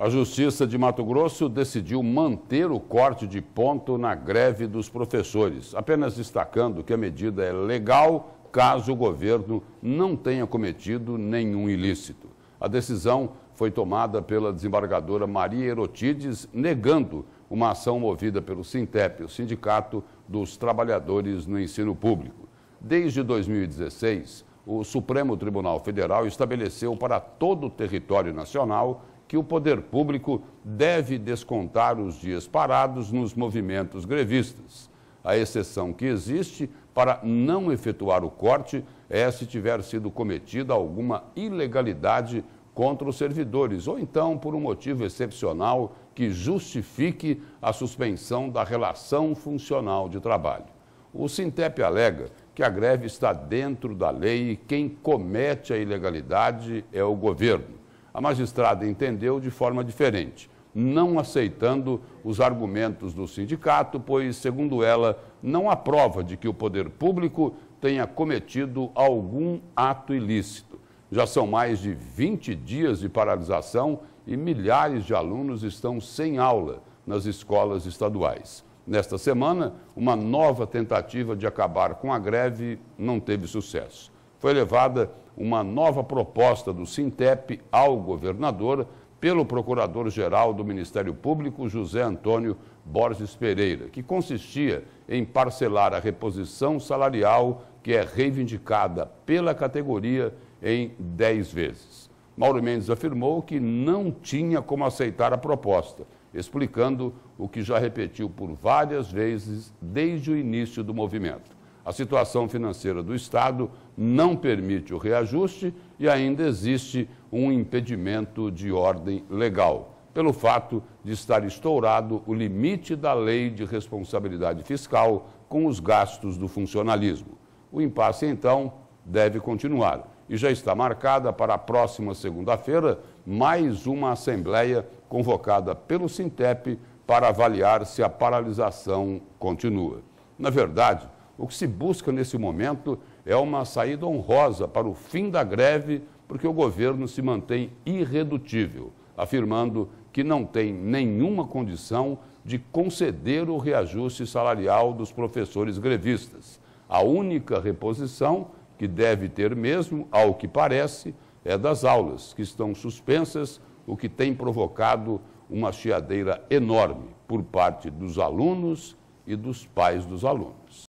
A Justiça de Mato Grosso decidiu manter o corte de ponto na greve dos professores, apenas destacando que a medida é legal caso o governo não tenha cometido nenhum ilícito. A decisão foi tomada pela desembargadora Maria Erotides, negando uma ação movida pelo Sintep, o Sindicato dos Trabalhadores no Ensino Público. Desde 2016, o Supremo Tribunal Federal estabeleceu para todo o território nacional que o poder público deve descontar os dias parados nos movimentos grevistas. A exceção que existe para não efetuar o corte é se tiver sido cometida alguma ilegalidade contra os servidores, ou então por um motivo excepcional que justifique a suspensão da relação funcional de trabalho. O Sintep alega que a greve está dentro da lei e quem comete a ilegalidade é o governo. A magistrada entendeu de forma diferente, não aceitando os argumentos do sindicato, pois, segundo ela, não há prova de que o poder público tenha cometido algum ato ilícito. Já são mais de 20 dias de paralisação e milhares de alunos estão sem aula nas escolas estaduais. Nesta semana, uma nova tentativa de acabar com a greve não teve sucesso. Foi levada uma nova proposta do Sintep ao governador pelo procurador-geral do Ministério Público, José Antônio Borges Pereira, que consistia em parcelar a reposição salarial que é reivindicada pela categoria em 10 vezes. Mauro Mendes afirmou que não tinha como aceitar a proposta, explicando o que já repetiu por várias vezes desde o início do movimento. A situação financeira do Estado não permite o reajuste e ainda existe um impedimento de ordem legal, pelo fato de estar estourado o limite da lei de responsabilidade fiscal com os gastos do funcionalismo. O impasse, então, deve continuar. E já está marcada para a próxima segunda-feira mais uma assembleia convocada pelo Sintep para avaliar se a paralisação continua. Na verdade, o que se busca nesse momento é uma saída honrosa para o fim da greve, porque o governo se mantém irredutível, afirmando que não tem nenhuma condição de conceder o reajuste salarial dos professores grevistas. A única reposição que deve ter mesmo, ao que parece, é das aulas, que estão suspensas, o que tem provocado uma chiadeira enorme por parte dos alunos e dos pais dos alunos.